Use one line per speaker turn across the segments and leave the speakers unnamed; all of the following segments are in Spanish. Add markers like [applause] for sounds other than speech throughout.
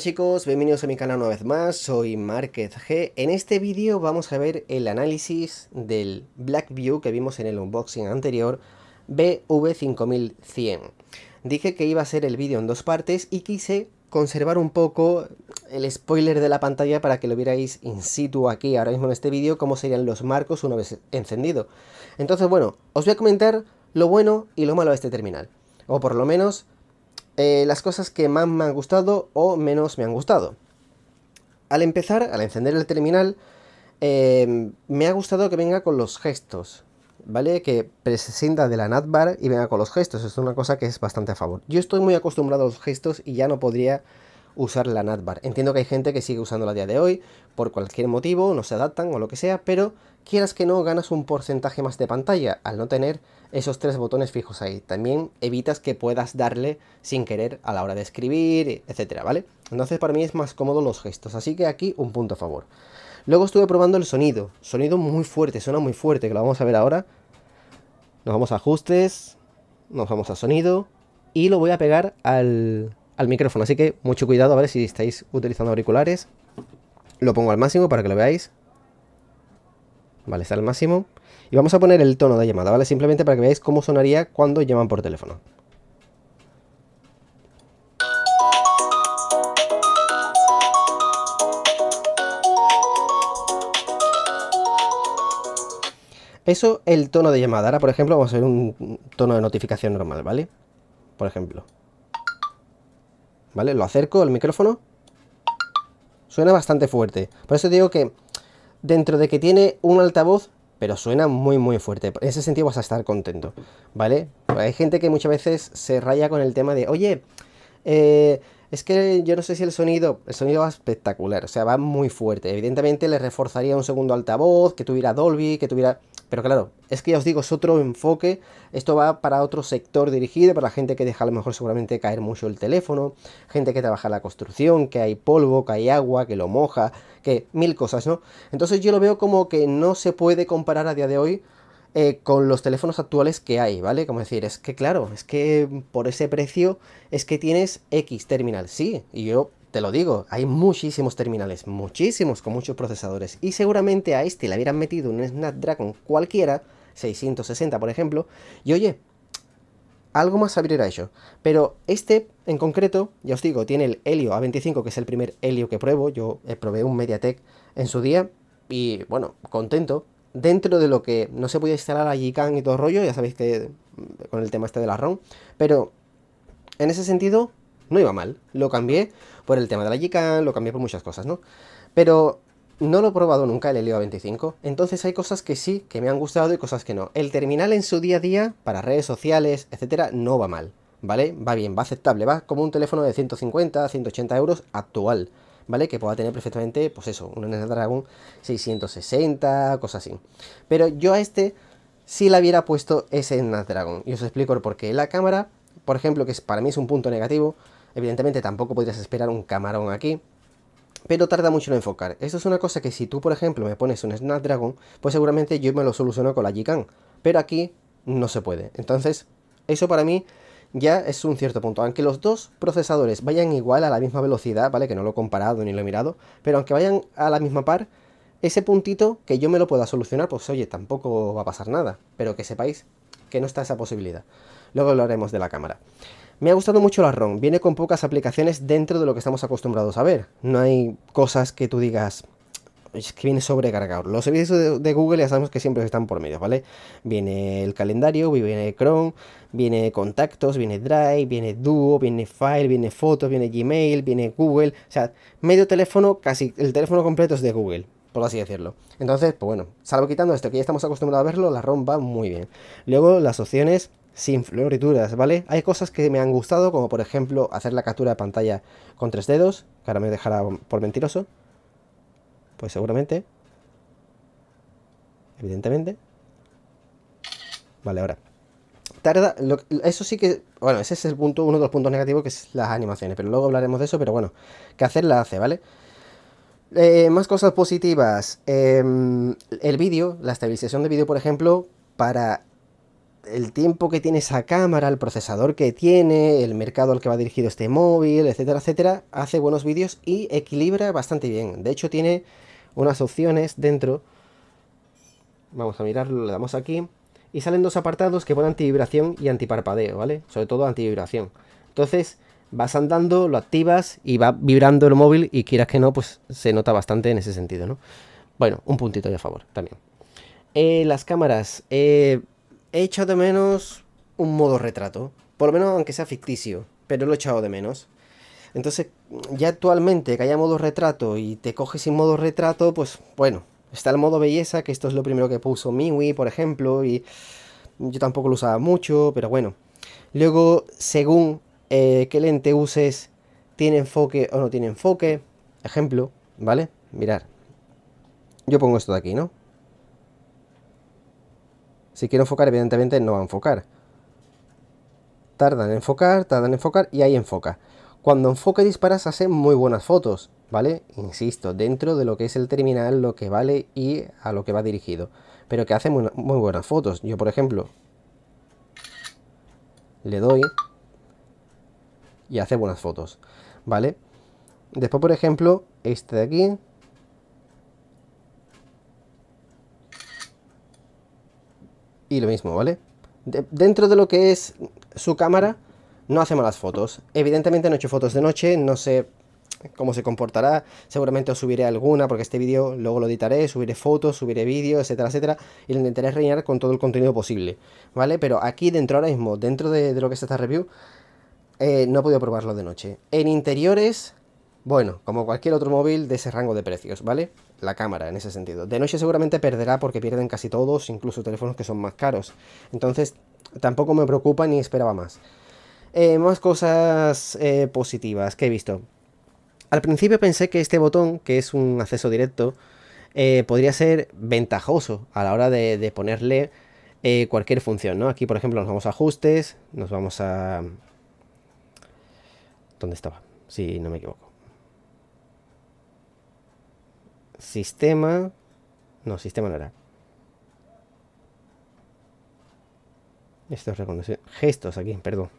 chicos, bienvenidos a mi canal una vez más, soy Márquez G. En este vídeo vamos a ver el análisis del Blackview que vimos en el unboxing anterior, BV5100. Dije que iba a ser el vídeo en dos partes y quise conservar un poco el spoiler de la pantalla para que lo vierais in situ aquí, ahora mismo en este vídeo, cómo serían los marcos una vez encendido. Entonces bueno, os voy a comentar lo bueno y lo malo de este terminal, o por lo menos eh, las cosas que más me han gustado o menos me han gustado. Al empezar, al encender el terminal, em, me ha gustado que venga con los gestos, ¿vale? Que prescinda de la bar y venga con los gestos. Es una cosa que es bastante a favor. Yo estoy muy acostumbrado a los gestos y ya no podría usar la NATBAR. Entiendo que hay gente que sigue usando La día de hoy, por cualquier motivo, no se adaptan o lo que sea, pero quieras que no, ganas un porcentaje más de pantalla al no tener esos tres botones fijos ahí. También evitas que puedas darle sin querer a la hora de escribir, etcétera, ¿vale? Entonces para mí es más cómodo los gestos, así que aquí un punto a favor. Luego estuve probando el sonido, sonido muy fuerte, suena muy fuerte, que lo vamos a ver ahora. Nos vamos a ajustes, nos vamos a sonido y lo voy a pegar al, al micrófono. Así que mucho cuidado, ¿vale? Si estáis utilizando auriculares, lo pongo al máximo para que lo veáis. Vale, está al máximo. Y vamos a poner el tono de llamada, ¿vale? Simplemente para que veáis cómo sonaría cuando llaman por teléfono. Eso el tono de llamada. Ahora, por ejemplo, vamos a ver un tono de notificación normal, ¿vale? Por ejemplo. ¿vale? Lo acerco el micrófono. Suena bastante fuerte. Por eso digo que dentro de que tiene un altavoz, pero suena muy muy fuerte. En ese sentido vas a estar contento, ¿vale? Hay gente que muchas veces se raya con el tema de, oye, eh, es que yo no sé si el sonido, el sonido va espectacular, o sea, va muy fuerte. Evidentemente le reforzaría un segundo altavoz, que tuviera Dolby, que tuviera... Pero claro, es que ya os digo, es otro enfoque, esto va para otro sector dirigido, para la gente que deja a lo mejor seguramente caer mucho el teléfono, gente que trabaja en la construcción, que hay polvo, que hay agua, que lo moja, que mil cosas, ¿no? Entonces yo lo veo como que no se puede comparar a día de hoy eh, con los teléfonos actuales que hay, ¿vale? Como decir, es que claro, es que por ese precio es que tienes X terminal, sí, y yo te lo digo, hay muchísimos terminales, muchísimos con muchos procesadores. Y seguramente a este le hubieran metido un Snapdragon cualquiera, 660 por ejemplo, y oye, algo más abrirá eso Pero este en concreto, ya os digo, tiene el Helio A25, que es el primer Helio que pruebo. Yo eh, probé un Mediatek en su día y bueno, contento. Dentro de lo que no se podía instalar a Gcam y todo rollo, ya sabéis que mm, con el tema este de la ROM, pero en ese sentido no iba mal. Lo cambié por el tema de la Gcam, lo cambié por muchas cosas, ¿no? Pero no lo he probado nunca el Helio A25, entonces hay cosas que sí, que me han gustado y cosas que no. El terminal en su día a día, para redes sociales, etcétera, no va mal, ¿vale? Va bien, va aceptable, va como un teléfono de 150, 180 euros actual, ¿vale? Que pueda tener perfectamente, pues eso, un Snapdragon 660, cosas así. Pero yo a este sí le hubiera puesto ese Snapdragon, y os explico por qué. La cámara, por ejemplo, que para mí es un punto negativo, Evidentemente tampoco podrías esperar un camarón aquí. Pero tarda mucho en enfocar. Eso es una cosa que si tú, por ejemplo, me pones un Snapdragon, pues seguramente yo me lo soluciono con la g Pero aquí no se puede. Entonces, eso para mí ya es un cierto punto. Aunque los dos procesadores vayan igual a la misma velocidad, ¿vale? Que no lo he comparado ni lo he mirado, pero aunque vayan a la misma par, ese puntito que yo me lo pueda solucionar, pues oye, tampoco va a pasar nada. Pero que sepáis que no está esa posibilidad. Luego hablaremos de la cámara. Me ha gustado mucho la ROM, viene con pocas aplicaciones dentro de lo que estamos acostumbrados a ver. No hay cosas que tú digas, es que viene sobrecargado. Los servicios de, Google ya sabemos que siempre están por medio, ¿vale? Viene el calendario, viene Chrome, viene contactos, viene Drive, viene Duo, viene File, viene Fotos, viene Gmail, viene Google. O sea, medio teléfono, casi el teléfono completo es de Google, por así decirlo. Entonces, pues bueno, salvo quitando esto que ya estamos acostumbrados a verlo, la ROM va muy bien. Luego las opciones sin florituras, ¿vale? Hay cosas que me han gustado, como por ejemplo hacer la captura de pantalla con tres dedos, que ahora me dejará por mentiroso. Pues seguramente. Evidentemente. Vale, ahora. Tarda, eso sí que, bueno, ese es el punto, uno de los puntos negativos que es las animaciones, pero luego hablaremos de eso, pero bueno, que hacer la hace, ¿vale? Eh, más cosas positivas, em, el vídeo, la estabilización de vídeo, por ejemplo, para el tiempo que tiene esa cámara, el procesador que tiene, el mercado al que va dirigido este móvil, etcétera, etcétera, hace buenos vídeos y equilibra bastante bien. De hecho, tiene unas opciones dentro. Vamos a mirarlo, le damos aquí. Y salen dos apartados que ponen antivibración y antiparpadeo, ¿vale? Sobre todo antivibración. Entonces, vas andando, lo activas y va vibrando el móvil y quieras que no, pues se nota bastante en ese sentido, ¿no? Bueno, un puntito a favor también. Eh, las cámaras. Eh, he echado de menos un modo retrato. Por lo menos aunque sea ficticio, pero lo he echado de menos. Entonces, ya actualmente que haya modo retrato y te coges sin modo retrato, pues bueno, está el modo belleza, que esto es lo primero que puso Wii, por ejemplo, y yo tampoco lo usaba mucho, pero bueno. Luego, según eh, qué lente uses, tiene enfoque o no tiene enfoque. Ejemplo, ¿vale? Mirar. Yo pongo esto de aquí, ¿no? Si quiero enfocar, evidentemente no va a enfocar. Tarda en enfocar, tarda en enfocar y ahí enfoca. Cuando enfoca y disparas hace muy buenas fotos, ¿vale? Insisto, dentro de lo que es el terminal, lo que vale y a lo que va dirigido. Pero que hace muy buenas fotos. Yo, por ejemplo, le doy y hace buenas fotos, ¿vale? Después, por ejemplo, este de aquí, y lo mismo, ¿vale? dentro de lo que es su cámara, no hace malas fotos. Evidentemente no he hecho fotos de noche, no sé cómo se comportará, seguramente os subiré alguna porque este vídeo luego lo editaré, subiré fotos, subiré vídeos, etcétera, etcétera, y lo intentaré rellenar con todo el contenido posible, ¿vale? Pero aquí dentro ahora mismo, dentro de, lo que es esta review, eh, no he podido probarlo de noche. En interiores, bueno, como cualquier otro móvil de ese rango de precios, ¿vale? la cámara en ese sentido. De noche seguramente perderá porque pierden casi todos, incluso teléfonos que son más caros. Entonces tampoco me preocupa ni esperaba más. Eh, más cosas eh, positivas que he visto. Al principio pensé que este botón, que es un acceso directo, eh, podría ser ventajoso a la hora de, ponerle cualquier función. ¿no? Aquí, por ejemplo, nos vamos a ajustes, nos vamos a... ¿Dónde estaba? Si no me equivoco sistema, no, sistema no era. Esto es gestos aquí, perdón.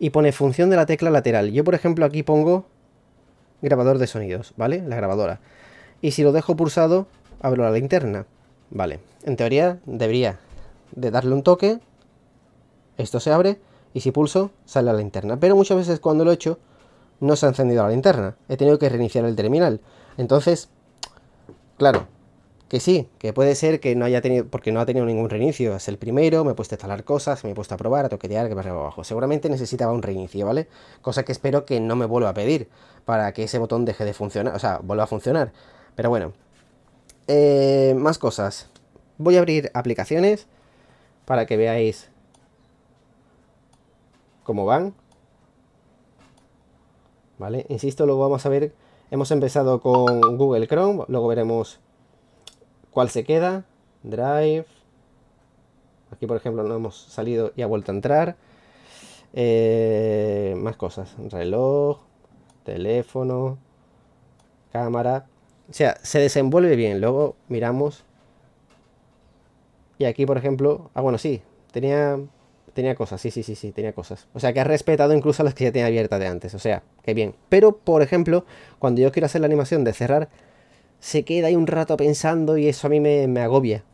Y pone función de la tecla lateral. Yo, por ejemplo, aquí pongo grabador de sonidos, ¿vale? La grabadora. Y si lo dejo pulsado, abro la linterna. Vale, en teoría debería de darle un toque. Esto se abre y si pulso sale la linterna. Pero muchas veces cuando lo he hecho no se ha encendido la linterna. He tenido que reiniciar el terminal. Entonces Claro, que sí, que puede ser que no haya tenido, porque no ha tenido ningún reinicio, es el primero, me he puesto a instalar cosas, me he puesto a probar, a toquetear, que para abajo. Seguramente necesitaba un reinicio, ¿vale? Cosa que espero que no me vuelva a pedir para que ese botón deje de funcionar, o sea, vuelva a funcionar. Pero bueno, eh, más cosas. Voy a abrir aplicaciones para que veáis cómo van. ¿Vale? Insisto, luego vamos a ver Hemos empezado con Google Chrome, luego veremos cuál se queda. Drive. Aquí, por ejemplo, no hemos salido y ha vuelto a entrar. Eh, más cosas. Reloj, teléfono, cámara. O sea, se desenvuelve bien. Luego miramos. Y aquí, por ejemplo... Ah, bueno, sí. Tenía Tenía cosas, sí, sí, sí, sí, tenía cosas. O sea, que ha respetado incluso a las que ya tenía abiertas de antes. O sea, que bien. Pero, por ejemplo, cuando yo quiero hacer la animación de cerrar, se queda ahí un rato pensando y eso a mí me, me agobia.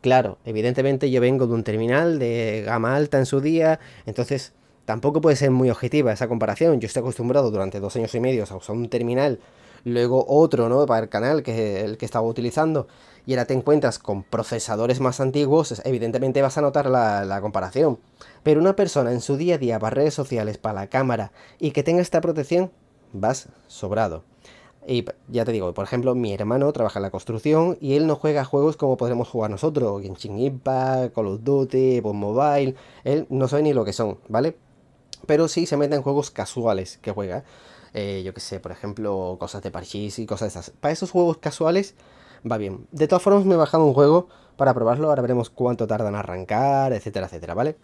Claro, evidentemente yo vengo de un terminal de gama alta en su día, entonces tampoco puede ser muy objetiva esa comparación. Yo estoy acostumbrado durante dos años y medio a usar un terminal, luego otro, ¿no? Para el canal, que el que estaba utilizando, y ahora te encuentras con procesadores más antiguos, evidentemente vas a notar la, comparación. Pero una persona en su día a día para redes sociales, para la cámara y que tenga esta protección, vas sobrado. Y ya te digo, por ejemplo, mi hermano trabaja en la construcción y él no juega juegos como podremos jugar nosotros, Genshin Impact, Call of Duty, Bob Mobile, él no sabe ni lo que son, ¿vale? Pero sí se mete en juegos casuales que juega. Eh, yo que sé, por ejemplo, cosas de parchís y cosas de esas. Para esos juegos casuales va bien. De todas formas, me he bajado un juego para probarlo. Ahora veremos cuánto tardan en arrancar, etcétera, etcétera, ¿vale?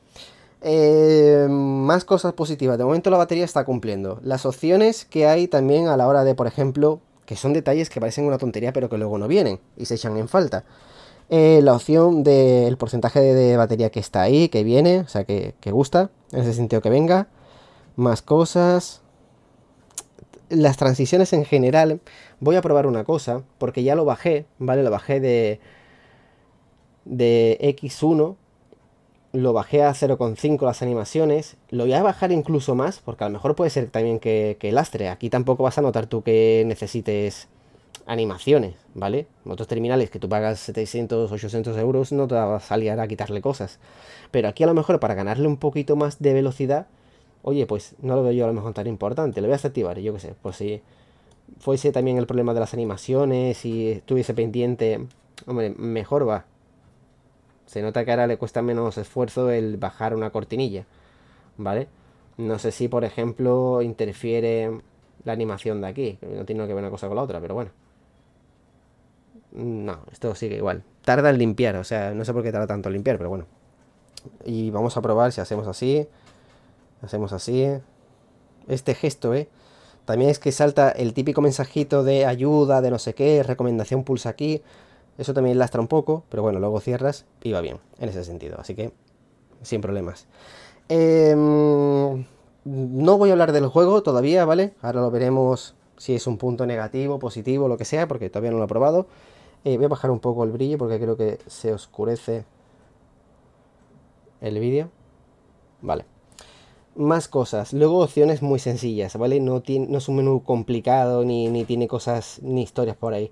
Eh, más cosas positivas. De momento la batería está cumpliendo. Las opciones que hay también a la hora de, por ejemplo, que son detalles que parecen una tontería pero que luego no vienen y se echan en falta. Eh, la opción del porcentaje de batería que está ahí, que viene, o sea, que, que gusta, en ese sentido que venga. Más cosas. Las transiciones en general Voy a probar una cosa, porque ya lo bajé, ¿vale? Lo bajé de, de X1, lo bajé a 0,5 las animaciones, lo voy a bajar incluso más, porque a lo mejor puede ser también que, lastre. Aquí tampoco vas a notar tú que necesites animaciones, ¿vale? Otros terminales que tú pagas 700, 800 euros no te vas a liar a quitarle cosas. Pero aquí a lo mejor para ganarle un poquito más de velocidad, oye, pues no lo veo yo a lo mejor tan importante, lo voy a desactivar, yo qué sé, por pues si fuese también el problema de las animaciones y estuviese pendiente, hombre, mejor va. Se nota que ahora le cuesta menos esfuerzo el bajar una cortinilla, ¿vale? No sé si, por ejemplo, interfiere la animación de aquí, no tiene que ver una cosa con la otra, pero bueno. No, esto sigue igual. Tarda en limpiar, o sea, no sé por qué tarda tanto en limpiar, pero bueno. Y vamos a probar si hacemos así. Hacemos así. Este gesto, ¿eh? También es que salta el típico mensajito de ayuda, de no sé qué, recomendación pulsa aquí. Eso también lastra un poco, pero bueno, luego cierras y va bien, en ese sentido. Así que, sin problemas. Em, no voy a hablar del juego todavía, ¿vale? Ahora lo veremos si es un punto negativo, positivo, lo que sea, porque todavía no lo he probado. Eh, voy a bajar un poco el brillo porque creo que se oscurece el vídeo. Vale. Más cosas, luego opciones muy sencillas, ¿vale? No, tiene, es un menú complicado ni, tiene cosas ni historias por ahí.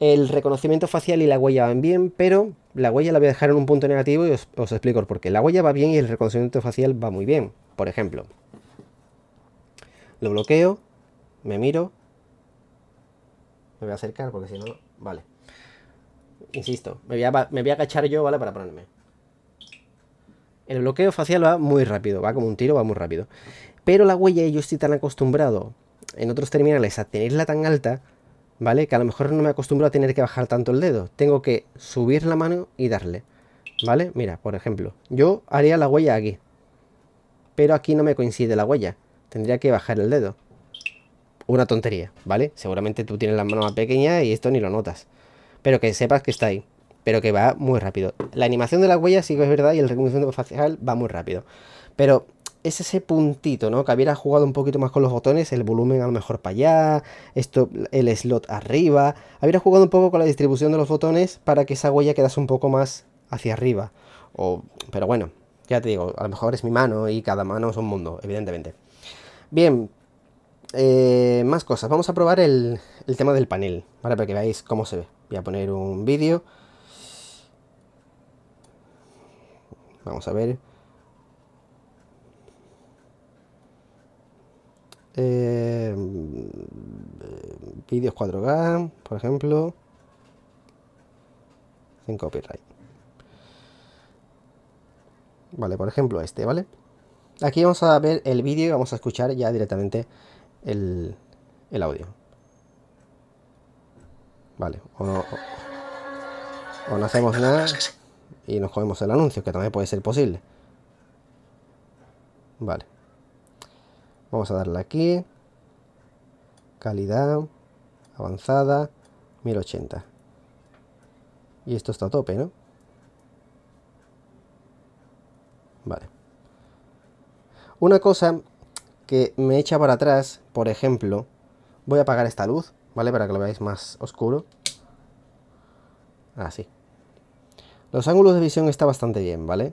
El reconocimiento facial y la huella van bien, pero la huella la voy a dejar en un punto negativo y os, explico por qué. La huella va bien y el reconocimiento facial va muy bien. Por ejemplo, lo bloqueo, me miro, me voy a acercar porque si no, vale. Insisto, me voy, a, me voy a agachar yo, ¿vale? Para ponerme. El bloqueo facial va muy rápido, va como un tiro, va muy rápido. Pero la huella, yo estoy tan acostumbrado en otros terminales a tenerla tan alta, ¿vale? Que a lo mejor no me acostumbro a tener que bajar tanto el dedo. Tengo que subir la mano y darle, ¿vale? Mira, por ejemplo, yo haría la huella aquí. Pero aquí no me coincide la huella. Tendría que bajar el dedo. Una tontería, ¿vale? Seguramente tú tienes la mano más pequeña y esto ni lo notas. Pero que sepas que está ahí pero que va muy rápido. La animación de la huella sí que es verdad y el reconocimiento facial va muy rápido. Pero es ese puntito, ¿no? Que hubiera jugado un poquito más con los botones, el volumen a lo mejor para allá, esto, el slot arriba. Hubiera jugado un poco con la distribución de los botones para que esa huella quedase un poco más hacia arriba. pero bueno, ya te digo, a lo mejor es mi mano y cada mano es un mundo, evidentemente. Bien, eh, más cosas. Vamos a probar el, tema del panel, Ahora Para que veáis cómo se ve. Voy a poner un vídeo. Vamos a ver. Eh, vídeos 4K, por ejemplo. Sin copyright. Vale, por ejemplo este, ¿vale? Aquí vamos a ver el vídeo y vamos a escuchar ya directamente el, audio. Vale, o no, o no hacemos nada. Pues y nos comemos el anuncio, que también puede ser posible. Vale. Vamos a darle aquí. Calidad. Avanzada. 1080. Y esto está a tope, ¿no? Vale. Una cosa que me echa para atrás, por ejemplo, voy a apagar esta luz, ¿vale? Para que lo veáis más oscuro. Así. Ah, los ángulos de visión está bastante bien, ¿vale?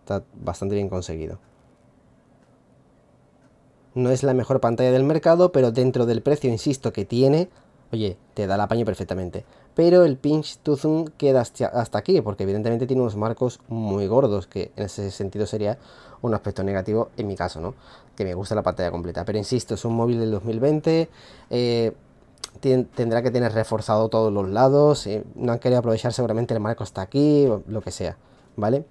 Está bastante bien conseguido. No es la mejor pantalla del mercado, pero dentro del precio, insisto, que tiene, oye, te da el apaño perfectamente. Pero el pinch to zoom queda hasta aquí, porque evidentemente tiene unos marcos muy gordos, que en ese sentido sería un aspecto negativo en mi caso, ¿no? Que me gusta la pantalla completa. Pero insisto, es un móvil del 2020, eh, tendrá que tener reforzado todos los lados, eh, no han querido aprovechar seguramente el marco hasta aquí, o lo que sea, ¿vale?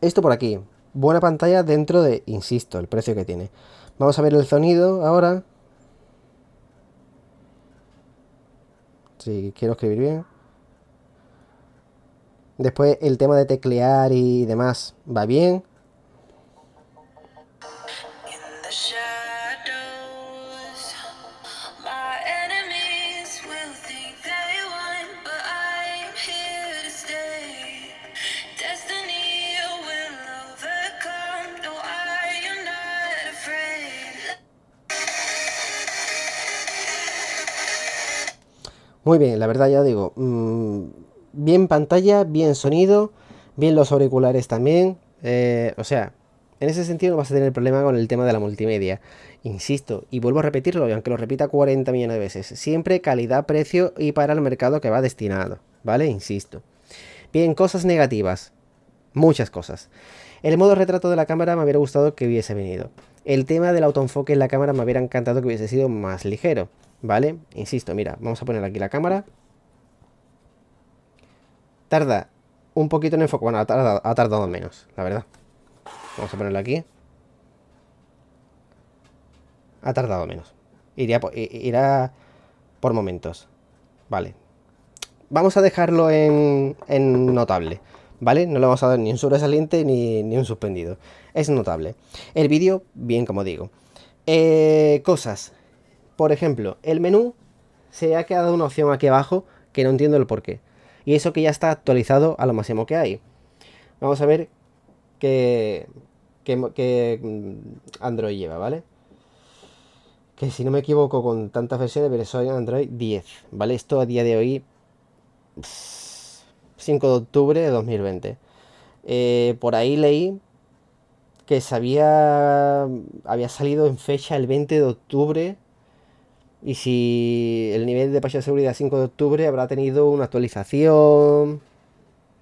Esto por aquí, buena pantalla dentro de, insisto, el precio que tiene. Vamos a ver el sonido ahora. Si quiero escribir bien. Después el tema de teclear y demás va bien. Muy bien, la verdad ya digo, mm, bien pantalla, bien sonido, bien los auriculares también. Eh, o sea, en ese sentido no vas a tener problema con el tema de la multimedia. Insisto, y vuelvo a repetirlo, aunque lo repita 40 millones de veces, siempre calidad, precio y para el mercado que va destinado, ¿vale? Insisto. Bien, cosas negativas. Muchas cosas. El modo retrato de la cámara me hubiera gustado que hubiese venido. El tema del autoenfoque en la cámara me hubiera encantado que hubiese sido más ligero, ¿vale? Insisto, mira, vamos a poner aquí la cámara. Tarda un poquito en enfoque, bueno, ha tardado, menos, la verdad. Vamos a ponerlo aquí. Ha tardado menos. Iría, irá por momentos. Vale. Vamos a dejarlo en, notable. ¿Vale? No le vamos a dar ni un sobresaliente ni, ni un suspendido es notable. El vídeo, bien como digo. Eh, cosas. Por ejemplo, el menú se ha quedado una opción aquí abajo que no entiendo el porqué. Y eso que ya está actualizado a lo máximo que hay. Vamos a ver qué, qué, mm, Android lleva, ¿vale? Que si no me equivoco con tantas versiones, pero soy Android 10, ¿vale? Esto a día de hoy, 5 de octubre de 2020. Eh, por ahí leí que se había, salido en fecha el 20 de octubre. Y si el nivel de patch de seguridad 5 de octubre habrá tenido una actualización,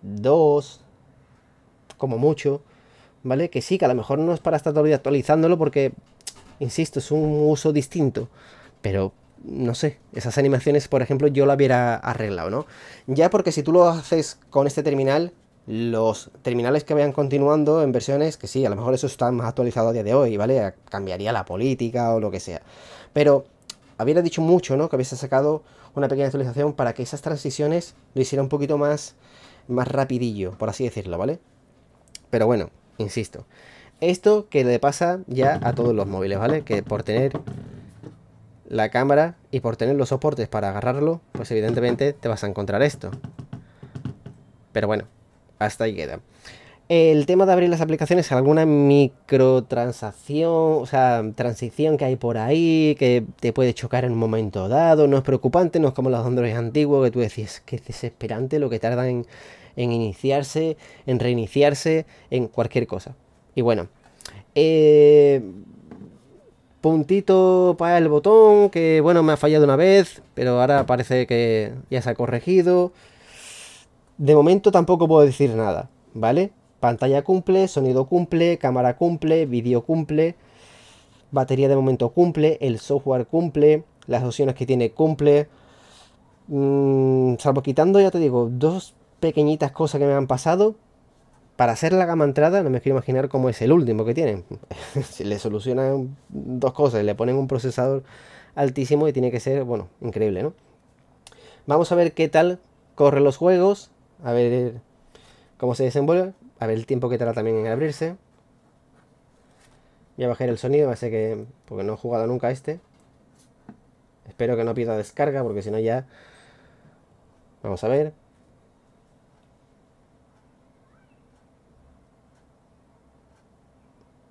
dos, como mucho, ¿vale? Que sí, que a lo mejor no es para estar todavía actualizándolo porque, insisto, es un uso distinto. Pero, no sé, esas animaciones, por ejemplo, yo la hubiera arreglado, ¿no? Ya porque si tú lo haces con este terminal, los terminales que vayan continuando en versiones que sí, a lo mejor eso está más actualizado a día de hoy, ¿vale? Cambiaría la política o lo que sea. Pero Había dicho mucho, ¿no? Que hubiese sacado una pequeña actualización para que esas transiciones lo hiciera un poquito más, más rapidillo, por así decirlo, ¿vale? Pero bueno, insisto. Esto que le pasa ya a todos los móviles, ¿vale? Que por tener la cámara y por tener los soportes para agarrarlo, pues evidentemente te vas a encontrar esto. Pero bueno, hasta ahí queda. El tema de abrir las aplicaciones, alguna microtransacción, o sea, transición que hay por ahí, que te puede chocar en un momento dado, no es preocupante, no es como los Androids antiguos, que tú decís que es desesperante lo que tardan en, iniciarse, en reiniciarse, en cualquier cosa. Y bueno, eh, puntito para el botón, que bueno, me ha fallado una vez, pero ahora parece que ya se ha corregido. De momento tampoco puedo decir nada, ¿vale? Pantalla cumple, sonido cumple, cámara cumple, vídeo cumple, batería de momento cumple, el software cumple, las opciones que tiene cumple. Mm, salvo quitando, ya te digo, dos pequeñitas cosas que me han pasado. Para hacer la gama entrada, no me quiero imaginar cómo es el último que tienen. [laughs] si le solucionan dos cosas, le ponen un procesador altísimo y tiene que ser, bueno, increíble, ¿no? Vamos a ver qué tal corren los juegos a ver cómo se desenvuelve, a ver el tiempo que tarda también en abrirse. Voy a bajar el sonido, que. porque no he jugado nunca a este. Espero que no pierda descarga, porque si no ya. Vamos a ver.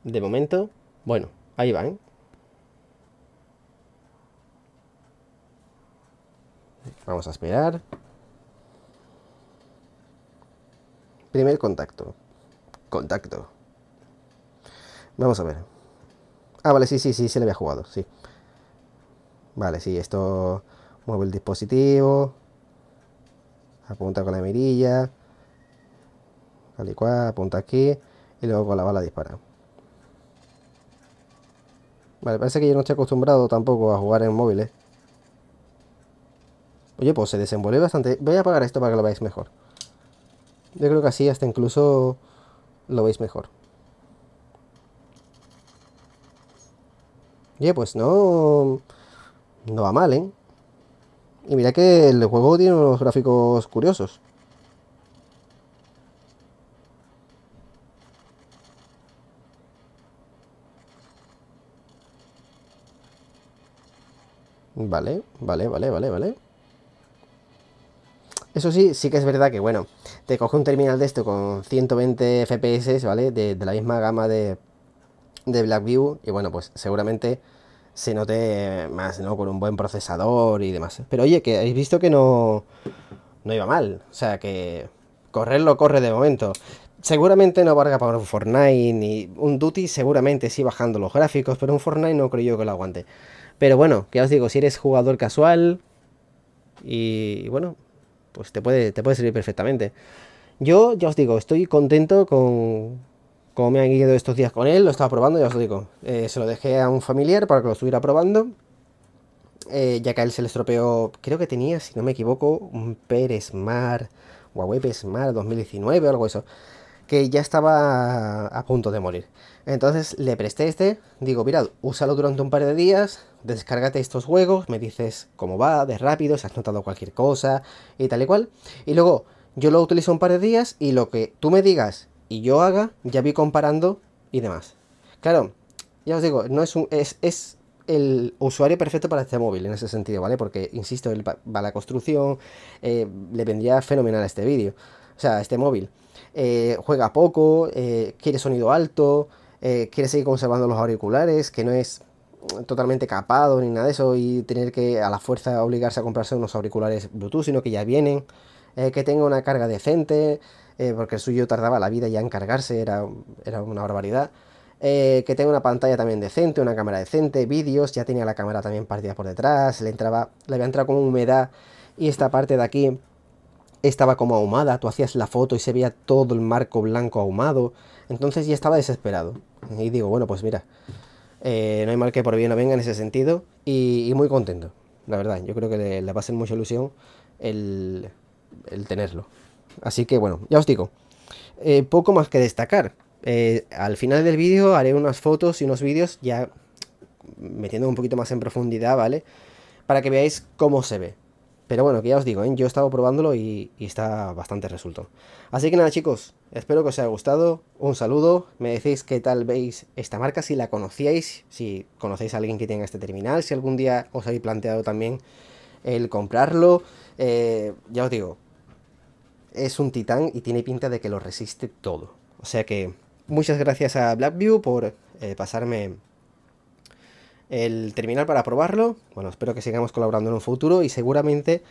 De momento, bueno, ahí va ¿eh? Vamos a esperar. Primer contacto. Contacto. Vamos a ver. Ah, vale, sí, sí, sí, se le había jugado, sí. Vale, sí, esto mueve el dispositivo. Apunta con la mirilla. Tal y cual, apunta aquí. Y luego con la bala dispara. Vale, parece que yo no estoy acostumbrado tampoco a jugar en móviles. Oye, pues se desenvuelve bastante. Voy a apagar esto para que lo veáis mejor. Yo creo que así hasta incluso lo veis mejor. Oye, pues no... No va mal, ¿eh? Y mira que el juego tiene unos gráficos curiosos. Vale, vale, vale, vale, vale. Eso sí, sí que es verdad que, bueno, te coge un terminal de esto con 120 FPS, ¿vale? De, la misma gama de, de Blackview y, bueno, pues seguramente se note más, ¿no? Con un buen procesador y demás. Pero oye, que habéis visto que no, no iba mal. O sea, que correrlo corre de momento. Seguramente no valga para un Fortnite ni un Duty, seguramente sí bajando los gráficos, pero un Fortnite no creo yo que lo aguante. Pero bueno, ya os digo, si eres jugador casual y bueno, pues te puede, te puede servir perfectamente. Yo ya os digo, estoy contento con cómo me han ido estos días con él, lo estaba probando, ya os digo. Eh, se lo dejé a un familiar para que lo estuviera probando, eh, ya que a él se le estropeó, creo que tenía, si no me equivoco, un Pérez Mar, Huawei 2019 o algo eso, que ya estaba a punto de morir. Entonces le presté este, digo, mirad, úsalo durante un par de días, descárgate estos juegos, me dices cómo va, de rápido, si has notado cualquier cosa y tal y cual. Y luego yo lo utilizo un par de días y lo que tú me digas y yo haga, ya vi comparando y demás. Claro, ya os digo, no es un. Es, el usuario perfecto para este móvil en ese sentido, ¿vale? Porque, insisto, él va a la construcción, eh, le vendría fenomenal a este vídeo, o sea, este móvil. Eh, juega poco, eh, quiere sonido alto, quiere seguir conservando los auriculares, que no es totalmente capado ni nada de eso y tener que a la fuerza obligarse a comprarse unos auriculares Bluetooth, sino que ya vienen, eh, que tenga una carga decente, eh, porque el suyo tardaba la vida ya en cargarse, era, era una barbaridad. Eh, que tenga una pantalla también decente, una cámara decente, vídeos, ya tenía la cámara también partida por detrás, le entraba, le había entrado como humedad y esta parte de aquí estaba como ahumada, tú hacías la foto y se veía todo el marco blanco ahumado, entonces ya estaba desesperado. Y digo, bueno, pues mira, eh, no hay mal que por bien no venga en ese sentido. Y, muy contento, la verdad. Yo creo que le, pasen va a hacer mucha ilusión el, tenerlo. Así que bueno, ya os digo. Eh, poco más que destacar. Eh, al final del vídeo haré unas fotos y unos vídeos ya metiendo un poquito más en profundidad, ¿vale? Para que veáis cómo se ve. Pero bueno, que ya os digo, ¿eh? yo he estado probándolo y, está bastante resuelto. Así que nada chicos, espero que os haya gustado, un saludo, me decís qué tal veis esta marca, si la conocíais, si conocéis a alguien que tenga este terminal, si algún día os habéis planteado también el comprarlo, eh, ya os digo, es un titán y tiene pinta de que lo resiste todo. O sea que muchas gracias a Blackview por eh, pasarme el terminal para probarlo. Bueno, espero que sigamos colaborando en un futuro y seguramente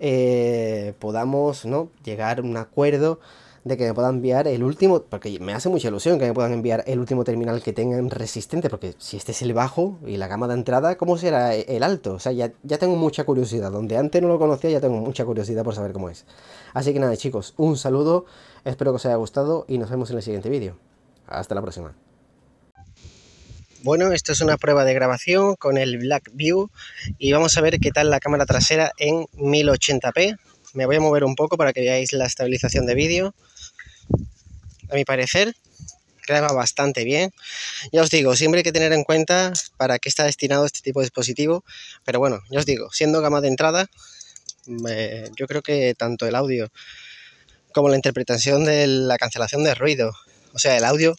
eh, podamos ¿no? llegar a un acuerdo de que me puedan enviar el último, porque me hace mucha ilusión que me puedan enviar el último terminal que tengan resistente, porque si este es el bajo y la gama de entrada, ¿cómo será el alto? O sea, ya, ya tengo mucha curiosidad, donde antes no lo conocía, ya tengo mucha curiosidad por saber cómo es. Así que nada chicos, un saludo, espero que os haya gustado y nos vemos en el siguiente vídeo. Hasta la próxima. Bueno, esto es una prueba de grabación con el Black View y vamos a ver qué tal la cámara trasera en 1080p. Me voy a mover un poco para que veáis la estabilización de vídeo. A mi parecer, graba bastante bien. Ya os digo, siempre hay que tener en cuenta para qué está destinado este tipo de dispositivo. Pero bueno, ya os digo, siendo gama de entrada, yo creo que tanto el audio como la interpretación de la cancelación de ruido, o sea, el audio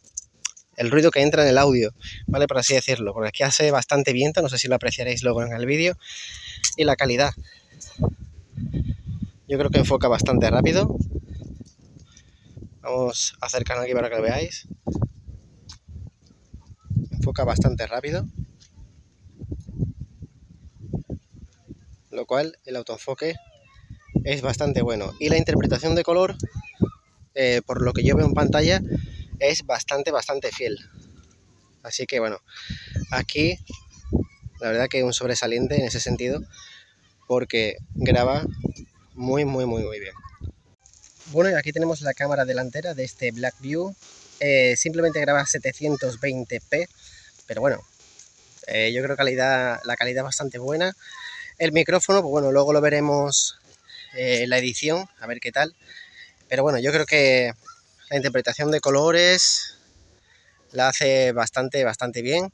el ruido que entra en el audio, ¿vale? Por así decirlo, porque aquí hace bastante viento, no sé si lo apreciaréis luego en el vídeo, y la calidad. Yo creo que enfoca bastante rápido. Vamos a acercar aquí para que lo veáis. Enfoca bastante rápido. Lo cual el autoenfoque es bastante bueno. Y la interpretación de color, eh, por lo que yo veo en pantalla, es bastante, bastante fiel. Así que bueno, aquí la verdad que es un sobresaliente en ese sentido porque graba muy, muy, muy, muy bien. Bueno, y aquí tenemos la cámara delantera de este Blackview. View eh, simplemente graba 720p, pero bueno, eh, yo creo que calidad, la calidad bastante buena. El micrófono, pues bueno, luego lo veremos eh, en la edición, a ver qué tal. Pero bueno, yo creo que la interpretación de colores la hace bastante, bastante bien.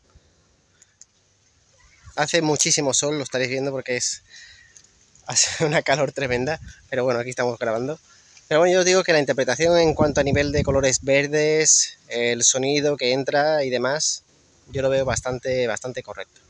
Hace muchísimo sol, lo estaréis viendo porque es [laughs] hace una calor tremenda, pero bueno, aquí estamos grabando. Pero bueno, yo os digo que la interpretación en cuanto a nivel de colores verdes, el sonido que entra y demás, yo lo veo bastante, bastante correcto.